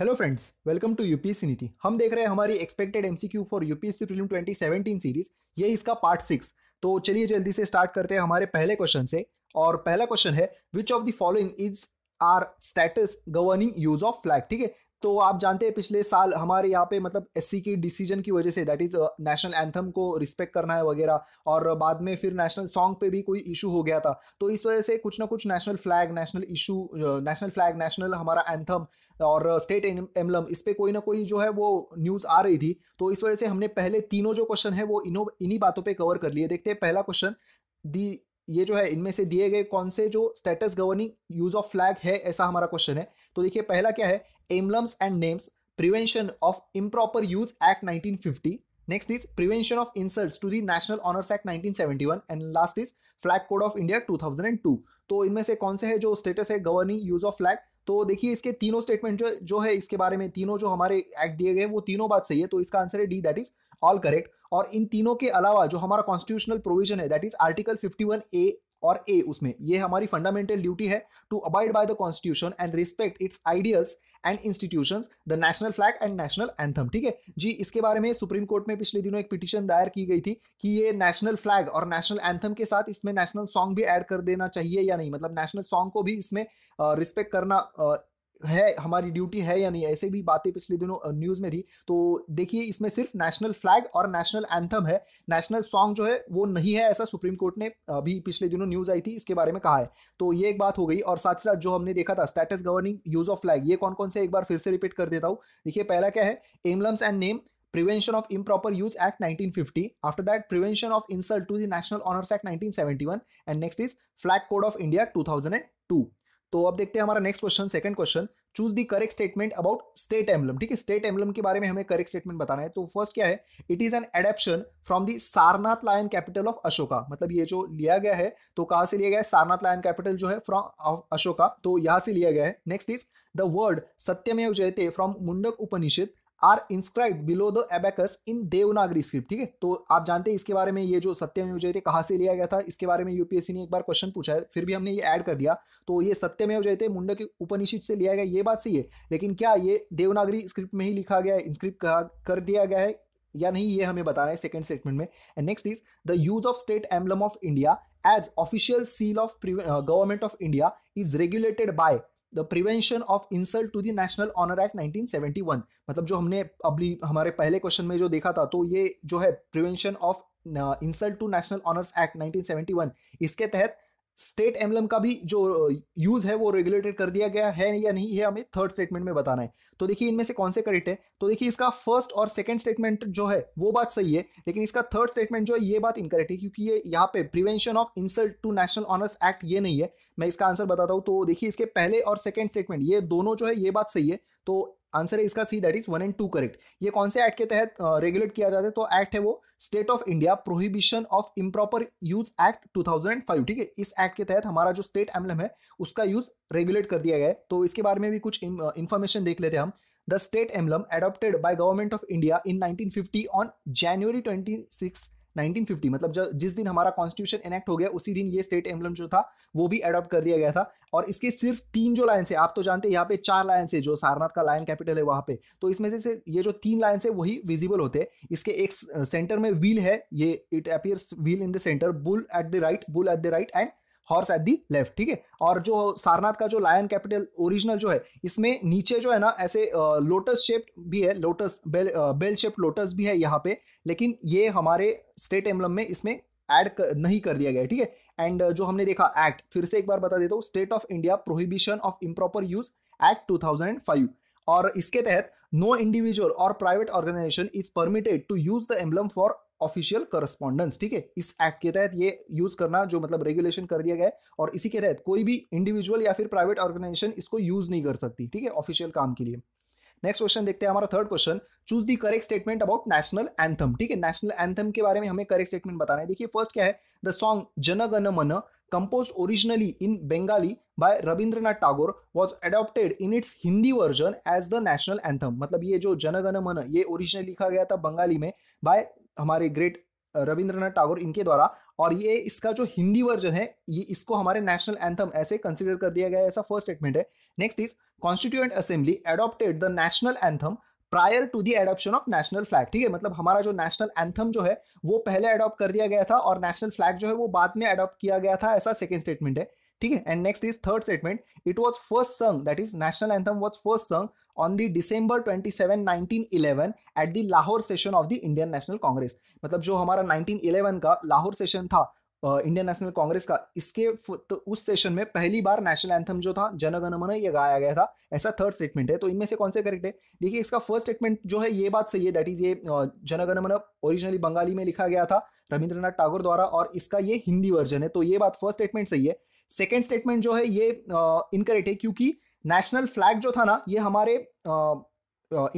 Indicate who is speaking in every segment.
Speaker 1: Hello friends welcome to UPSC Niti हम देख रहे हैं हमारी expected MCQ for UPSC prelim 2017 series ये इसका पार्ट सिक्स तो चलिए जल्दी से स्टार्ट करते हैं हमारे पहले क्वेश्चन से और पहला क्वेश्चन है which of the following is are statutes governing use of flag ठीक है तो आप जानते हैं पिछले साल हमारे यहाँ पे मतलब एस की डिसीजन की वजह से दैट इज नेशनल एंथम को रिस्पेक्ट करना है वगैरह और बाद में फिर नेशनल सॉन्ग पे भी कोई इशू हो गया था तो इस वजह से कुछ ना कुछ national flag national issue national flag national हमारा एंथम और स्टेट एमलम इस पर कोई ना कोई जो है वो न्यूज़ आ रही थी तो इस वजह से हमने पहले तीनों जो क्वेश्चन है वो इनो इन्हीं बातों पर कवर कर लिए देखते हैं पहला क्वेश्चन दी ये जो है इनमें से दिए गए कौन से जो statutes governing use of flag है ऐसा हमारा क्वेश्चन है तो देखिए पहला क्या है emblems and names prevention of improper use act 1950 next is prevention of insults to the national honours act 1971 and last is flag code of India 2002 तो इनमें से कौन से है जो स्टेटस है गवर्निंग यूज ऑफ फ्लैग तो देखिए इसके तीनों स्टेटमेंट जो जो है इसके बारे में तीनों जो हमारे एक्ट दिए गए वो तीनों बात सही है तो इसका आंसर है D that is all correct और इन तीनों के अलावा जो हमारा कॉन्स्टिट्यूशनल प्रोविजन है दैट इज आर्टिकल 51 ए और ए उसमें ये हमारी फंडामेंटल ड्यूटी है to abide by the constitution and respect its ideals and institution the national flag and national anthem ठीक है जी इसके बारे में सुप्रीम कोर्ट में पिछले दिनों एक पिटिशन दायर की गई थी कि ये नेशनल फ्लैग और नेशनल एंथम के साथ इसमें नेशनल सॉन्ग भी ऐड कर देना चाहिए या नहीं मतलब नेशनल सॉन्ग को भी इसमें रिस्पेक्ट करना है हमारी ड्यूटी है या नहीं ऐसे भी बातें पिछले दिनों न्यूज़ में थी तो देखिए इसमें सिर्फ नेशनल फ्लैग और नेशनल एंथम है नेशनल सॉन्ग जो है वो नहीं है ऐसा सुप्रीम कोर्ट ने अभी पिछले दिनों न्यूज़ आई थी इसके बारे में कहा है तो ये एक बात हो गई और साथ ही साथ जो हमने देखा था statutes governing use of flag ये कौन कौन से एक बार फिर से रिपीट कर देता हूँ देखिए पहला क्या है emblems and names Prevention of Improper Use Act 1950. After that, Prevention of Insult to the National Honors Act 1971. And next is Flag Code of India 2002. तो अब देखते हैं हमारा next question second question choose the correct statement about state emblem ठीक है state emblem के बारे में हमें करेक्ट स्टेटमेंट बताना है तो फर्स्ट क्या है it is an adaptation from the Sarnath lion capital of Ashoka मतलब ये जो लिया गया है तो कहा से लिया गया है सारनाथ लायन कैपिटल जो है फ्रॉम अशोका तो यहां से लिया गया है next is the word Satyamev Jayate from Mundak Upanishad are inscribe below the abacus in Devanagari script ठीक है तो आप जानते हैं इसके बारे में ये जो सत्यम जयते कहाँ से लिया गया था इसके बारे में यूपीएससी ने एक बार क्वेश्चन पूछा है फिर भी हमने ये ऐड कर दिया तो ये सत्यमेव जयते मुंडक उपनिषद से लिया गया ये बात सही है लेकिन क्या ये देवनागरी स्क्रिप्ट में ही लिखा गया है इंस्क्रिप्ट कर दिया गया है या नहीं ये हमें बताना है सेकंड स्टेटमेंट में and next is the use of state emblem of India as official seal of government of India is regulated by the prevention of insult to the national honour act 1971 मतलब जो हमने अभी हमारे पहले question में जो देखा था तो ये जो है prevention of insult to national honours act 1971 इसके तहत स्टेट एम्बलम का भी जो यूज है वो रेगुलेटेड कर दिया गया है या नहीं है हमें थर्ड स्टेटमेंट में बताना है तो देखिए इनमें से कौन से करेक्ट है तो देखिए इसका फर्स्ट और सेकंड स्टेटमेंट जो है वो बात सही है लेकिन इसका थर्ड स्टेटमेंट जो है ये बात इनकरेक्ट है क्योंकि ये यहाँ पे prevention of insult to national honours act ये नहीं है मैं इसका आंसर बताता हूँ तो देखिए इसके पहले और सेकेंड स्टेटमेंट ये दोनों जो है ये बात सही है तो आंसर है इसका C that is one and two correct ये कौन से एक्ट के तहत रेगुलेट किया जाता है तो एक्ट है वो state of India prohibition of improper use act 2005 ठीक है इस एक्ट के तहत हमारा जो स्टेट एम्बलम है उसका यूज रेगुलेट कर दिया गया है तो इसके बारे में भी कुछ इन्फॉर्मेशन देख लेते हैं हम the state emblem adopted by government of India in 1950 on January 26 1950 मतलब जब जिस दिन हमारा कॉन्स्टिट्यूशन एनेक्ट हो गया उसी दिन ये स्टेट एम्बलम जो था वो भी अडॉप्ट कर दिया गया था और इसके सिर्फ तीन जो लाइन्स है आप तो जानते हैं यहाँ पे चार लाइन्स है जो सारनाथ का लाइन कैपिटल है वहाँ पे तो इसमें से ये जो तीन लाइन्स है वही विजिबल होते हैं इसके एक सेंटर में व्हील है ये it appears wheel in the centre bull at the right bull at the right and horse at the left ठीक है और जो सारनाथ का जो लायन कैपिटल ओरिजिनल जो है इसमें नीचे जो है ना ऐसे लोटस शेप्ड भी है lotus bell bell shaped lotus भी है यहाँ पे लेकिन ये हमारे स्टेट एम्बलम में इसमें ऐड नहीं कर दिया गया है ठीक है एंड जो हमने देखा एक्ट फिर से एक बार बता देता हूँ state of India prohibition of improper use act two और इसके तहत नो इंडिविजुअल और private organisation is permitted to use the emblem for official correspondence ठीक है इस एक्ट के तहत ये यूज करना जो मतलब रेगुलेशन कर दिया गया है और इसी के तहत कोई भी इंडिविजुअल या फिर प्राइवेट ऑर्गेनाइजेशन इसको यूज नहीं कर सकती ठीक है ऑफिशियल काम के लिए नेक्स्ट क्वेश्चन देखते हैं हमारा third question choose the correct statement about national anthem ठीक है नेशनल एंथम के बारे में हमें करेक्ट स्टेटमेंट बताना है देखिए फर्स्ट क्या है the song Janagana Mana compose originally in Bengali by Rabindranath Tagore was adopted in its Hindi version as the national anthem मतलब ये जो जनगण मन ये ओरिजिनली लिखा गया था बंगाली में बाय हमारे ग्रेट रविंद्रनाथ टागोर इनके द्वारा और ये इसका जो हिंदी वर्जन है ये इसको हमारे नेशनल एंथम ऐसे कंसिडर कर दिया गया ऐसा फर्स्ट स्टेटमेंट है next is constituent assembly adopted the national anthem prior to the adoption of national flag ठीक है मतलब हमारा जो नेशनल एंथम जो है वो पहले एडॉप्ट कर दिया गया था और नेशनल फ्लैग जो है वो बाद में एडॉप्ट किया गया था ऐसा सेकेंड स्टेटमेंट है ठीक है and next is third statement it was first sung that is national anthem was first sung on the December twenty seven nineteen eleven at the Lahore session of the Indian National Congress मतलब जो हमारा nineteen eleven का Lahore session था Indian National Congress का इसके तो उस session में पहली बार नेशनल एंथम जो था जनगणमन ये गाया गया था ऐसा थर्ड स्टेटमेंट है तो इनमें से कौन से करेक्ट है देखिए इसका फर्स्ट स्टेटमेंट जो है ये बात सही है दैट इज ये जनगणमन ओरिजिनली बंगाली में लिखा गया था रविंद्रनाथ टागोर द्वारा और इसका ये हिंदी वर्जन है तो ये बात फर्स्ट स्टेटमेंट सही है सेकेंड स्टेटमेंट जो है ये इनकरेक्ट है क्योंकि नेशनल फ्लैग जो था ना ये हमारे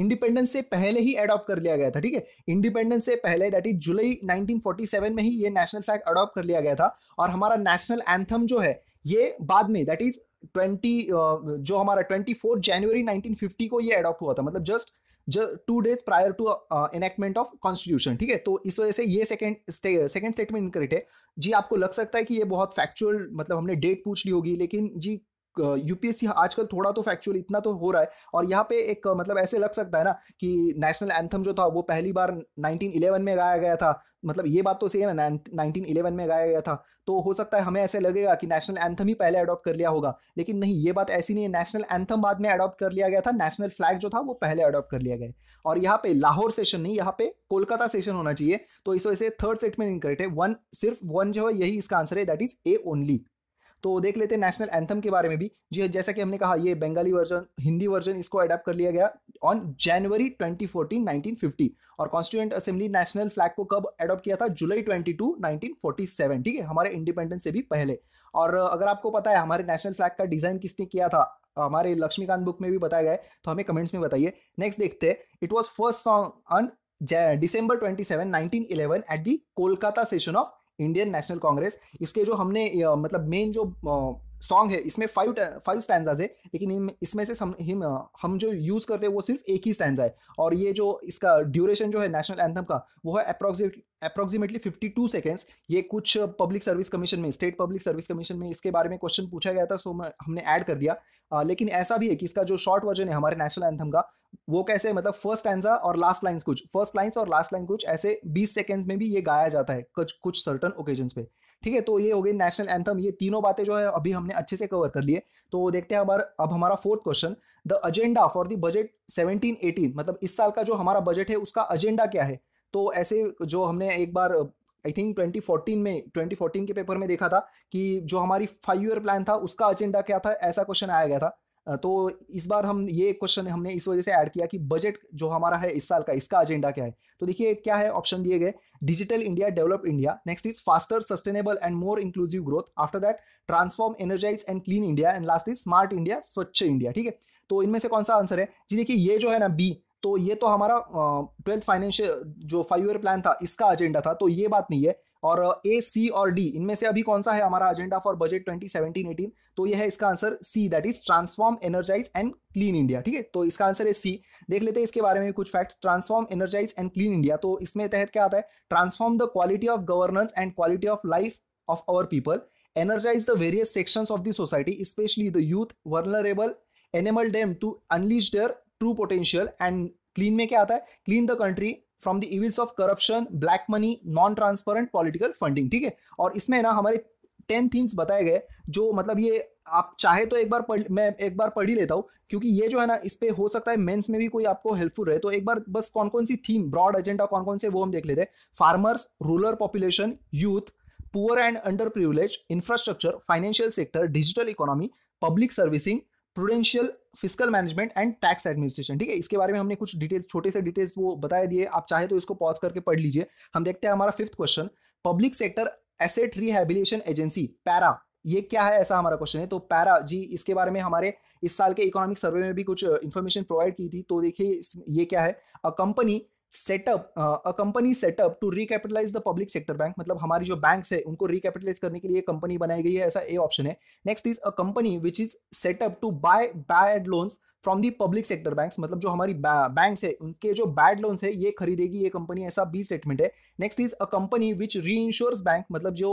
Speaker 1: इंडिपेंडेंस से पहले ही अडॉप्ट कर लिया गया था ठीक है इंडिपेंडेंस से पहले दैट इज जुलाई 1947 में ही ये नेशनल फ्लैग अडॉप्ट कर लिया गया था और हमारा नेशनल एंथम जो है ये बाद में दैट इज 20 जो हमारा 24 जनवरी 1950 को ये अडॉप्ट हुआ था मतलब just two days prior to enactment of constitution ठीक है तो इस वजह से ये सेकंड सेकंड स्टेटमेंट इनकरेक्ट है जी आपको लग सकता है कि ये बहुत फैक्चुअल मतलब हमने डेट पूछ ली होगी लेकिन जी यूपीएससी आजकल थोड़ा तो फैक्चुअल इतना तो हो रहा है और यहाँ पे एक मतलब ऐसे लग सकता है ना कि नेशनल एंथम जो था वो पहली बार 1911 में गाया गया था मतलब ये बात तो सही है ना 1911 में गाया गया था तो हो सकता है हमें ऐसे लगेगा कि नेशनल एंथम ही पहले अडॉप्ट कर लिया होगा लेकिन नहीं ये बात ऐसी नहीं है नेशनल एंथम बाद में अडॉप्ट कर लिया गया था नेशनल फ्लैग जो था वो पहले अडॉप्ट कर लिया गया और यहाँ पे लाहौर सेशन नहीं यहाँ पे कोलकाता सेशन होना चाहिए तो इस वजह से थर्ड सेट में इनकरेक्ट है वन सिर्फ वन जो है यही इसका आंसर है दैट इज ए ओनली तो देख लेते हैं नेशनल एंथम के बारे में भी जी जैसा कि हमने कहा ये बंगाली वर्जन हिंदी वर्जन इसको अडेप्ट कर लिया गया ऑन जनवरी 2014 1950 और कॉन्स्टिट्यूंट असेंबली नेशनल फ्लैग को कब अडॉप्ट किया था जुलाई 22 1947 ठीक है हमारे इंडिपेंडेंस से भी पहले और अगर आपको पता है हमारे नेशनल फ्लैग का डिज़ाइन किसने किया था हमारे लक्ष्मीकांत बुक में भी बताया गया है तो हमें कमेंट्स में बताइए नेक्स्ट देखते हैं it was first song on December twenty seven nineteen eleven at the Kolkata session of Indian National Congress इसके जो हमने मतलब मेन जो सॉन्ग है इसमें फाइव फाइव स्टैंडाज है लेकिन इसमें से हम हिम हम जो यूज करते हैं वो सिर्फ एक ही स्टैंडा है और ये जो इसका ड्यूरेशन जो है नेशनल एंथम का वो है approximate approximately fifty two seconds ये कुछ पब्लिक सर्विस कमीशन में स्टेट पब्लिक सर्विस कमीशन में इसके बारे में क्वेश्चन पूछा गया था सो हमने ऐड कर दिया आ, लेकिन ऐसा भी है कि इसका जो शॉर्ट वर्जन है हमारे नेशनल एंथम का वो कैसे मतलब फर्स्ट एंसा और लास्ट लाइन्स कुछ फर्स्ट लाइन्स और लास्ट लाइन कुछ ऐसे बीस सेकेंड्स में भी ये गाया जाता है कुछ कुछ सर्टन ओकेजन पे ठीक है तो ये हो गई नेशनल एंथम ये तीनों बातें जो है अभी हमने अच्छे से कवर कर लिए तो देखते हैं हमारा अब हमारा fourth question the agenda for the budget seventeen eighteen मतलब इस साल का जो हमारा बजट है उसका एजेंडा क्या है तो ऐसे जो हमने एक बार आई थिंक 2014 में 2014 के पेपर में देखा था कि जो हमारी फाइव ईयर प्लान था उसका एजेंडा क्या था ऐसा क्वेश्चन आया गया था तो इस बार हम ये क्वेश्चन हमने इस वजह से ऐड किया कि बजट जो हमारा है इस साल का इसका एजेंडा क्या है तो देखिए क्या है ऑप्शन दिए गए digital India develop India next is faster sustainable and more inclusive growth after that transform energise and clean India and last is smart India Swachh India ठीक है तो इनमें से कौन सा आंसर है जी देखिए ये जो है ना बी तो ये तो हमारा ट्वेल्थ फाइनेंशियल जो फाइव ईयर प्लान था इसका एजेंडा था तो ये बात नहीं है और ए uh, सी और डी इनमें से अभी कौन सा है हमारा एजेंडा फॉर बजट 2017 एटीन तो यह है इसका answer C that is transform energise and clean India ठीक है तो इसका आंसर है सी देख लेते हैं इसके बारे में कुछ fact transform energise and clean India तो इसमें तहत क्या आता है transform the quality of governance and quality of life of our people energise the various section of the society specially the youth vulnerable enable them to unleash their true potential. And में क्या आता है? Clean the country from the evils of corruption black money non transparent political funding ठीक है और इसमें ना हमारे टेन थीम्स बताए गए जो मतलब ये आप चाहे तो एक बार पढ़ मैं एक बार पढ़ ही लेता हूँ क्योंकि ये जो है ना इस पर हो सकता है मेंस में भी कोई आपको हेल्पफुल रहे तो एक बार बस कौन कौन सी थीम ब्रॉड एजेंडा कौन कौन से वो हम देख लेते हैं farmers rural population youth poor and underprivileged infrastructure financial sector digital economy public servicing prudential fiscal management and tax administration ठीक है इसके बारे में हमने कुछ डिटेल्स छोटे से डिटेल्स वो बताए दिए आप चाहे तो इसको पॉज करके पढ़ लीजिए हम देखते हैं हमारा fifth question public sector asset rehabilitation agency PARA ये क्या है ऐसा हमारा क्वेश्चन है तो पैरा जी इसके बारे में हमारे इस साल के इकोनॉमिक सर्वे में भी कुछ इन्फॉर्मेशन प्रोवाइड की थी तो देखिए ये क्या है a company setup a company setup to recapitalise the public sector bank मतलब हमारी जो बैंक है उनको रिकैपिटलाइज करने के लिए कंपनी बनाई गई है ऐसा ए ऑप्शन है next is a company which is setup to buy bad loans from the public sector bank मतलब जो हमारी बैंक है उनके जो बैड लोन्स है ये खरीदेगी ये कंपनी ऐसा बी स्टेटमेंट है next is a company which re bank मतलब जो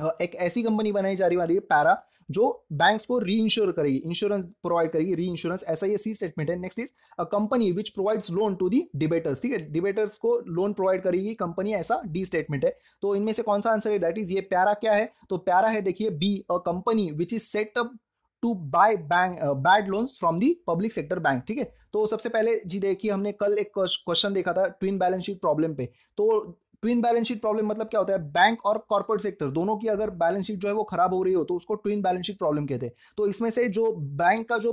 Speaker 1: uh, एक ऐसी कंपनी बनाई जा रही वाली है पैरा जो बैंक्स को री इंश्योर करेगी इंश्योरेंस प्रोवाइड करेगी री इंश्योरेंस ऐसा ये सी स्टेटमेंट है next is a company which provides loan to the debtors ठीक है डिबेटर्स को लोन प्रोवाइड करेगी कंपनी ऐसा डी स्टेटमेंट है तो इनमें से कौन सा आंसर है दैट इज ये प्यारा क्या है तो प्यारा है देखिए B a company which is setup to buy bank bad loans from the public sector bank ठीक है तो सबसे पहले जी देखिए हमने कल एक क्वेश्चन देखा था ट्विन बैलेंस शीट प्रॉब्लम पे तो ट्विन बैलेंस शीट प्रॉब्लम मतलब क्या होता है बैंक और कॉर्पोरेट सेक्टर दोनों की अगर बैलेंस शीट जो है वो खराब हो रही हो तो उसको ट्विन बैलेंस शीट प्रॉब्लम कहते हैं तो इसमें से जो बैंक का जो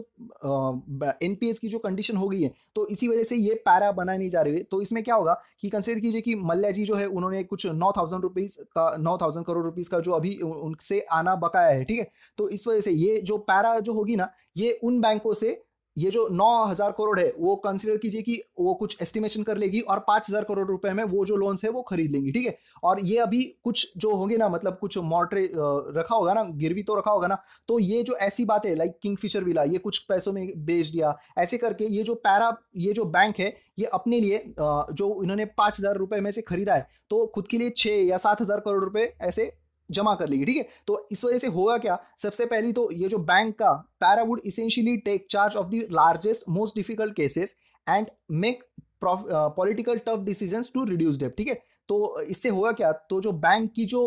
Speaker 1: एनपीएस की जो कंडीशन हो गई है तो इसी वजह से ये पैरा बनाई नहीं जा रही है तो इसमें क्या होगा कि कंसिडर कीजिए कि मल्ल्या जी जो है उन्होंने कुछ नौ थाउजेंड रुपीज का नौ थाउजेंड करोड़ रुपीज का जो अभी उनसे आना बकाया है ठीक है तो इस वजह से ये जो पैरा जो होगी ना ये उन बैंकों से ये जो नौ हजार करोड़ है वो कंसिडर कीजिए कि वो कुछ एस्टिमेशन कर लेगी और पांच हजार करोड़ रुपए में वो जो लोन्स है वो खरीद लेंगी ठीक है और ये अभी कुछ जो होंगे ना मतलब कुछ मॉटरे रखा होगा ना गिरवी तो रखा होगा ना तो ये जो ऐसी बात है लाइक किंग फिशर विला ये कुछ पैसों में बेच दिया ऐसे करके ये जो पैरा ये जो बैंक है ये अपने लिए जो इन्होंने पांच हजार रुपए में से खरीदा है तो खुद के लिए छह या सात हजार करोड़ रुपए ऐसे जमा कर लेगी ठीक है तो इस वजह से होगा क्या सबसे पहली तो ये जो बैंक का PARA would essentially take charge of the largest most difficult cases and make political tough decision to reduce debt ठीक है तो इससे होगा क्या तो जो बैंक की जो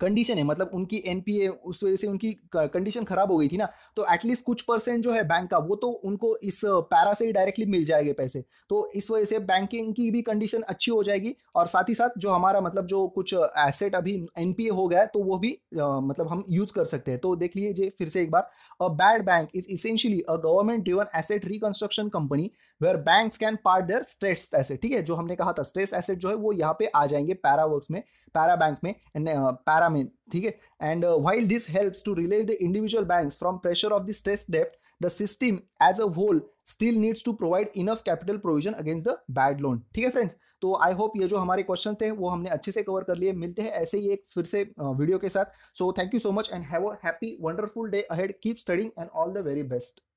Speaker 1: कंडीशन है मतलब उनकी एनपीए उस वजह से उनकी कंडीशन खराब हो गई थी ना तो एटलीस्ट कुछ परसेंट जो है बैंक का वो तो उनको इस पैरा से ही डायरेक्टली मिल जाएंगे पैसे तो इस वजह से बैंकिंग की भी कंडीशन अच्छी हो जाएगी और साथ ही साथ जो हमारा मतलब जो कुछ एसेट अभी एनपीए हो गया है तो वो भी आ, मतलब हम यूज कर सकते हैं तो देख लीजिए फिर से एक बार a bad bank is essentially a government driven asset reconstruction company where banks can park their stress asset ठीक है जो हमने कहा था स्ट्रेस एसेट जो है वो यहाँ पे आ जाएंगे पैरा वर्क्स में पैरा बैंक में पैरा uh, में ठीक है and while this helps to relieve the individual banks from pressure of the stress डेप्ट the system as a whole still needs to provide enough capital provision against the bad loan ठीक है friends तो I hope ये जो हमारे question थे वो हमने अच्छे से कवर कर लिए मिलते हैं ऐसे ही एक फिर से वीडियो uh, के साथ so thank you so much and have a happy wonderful day ahead keep studying and all the very best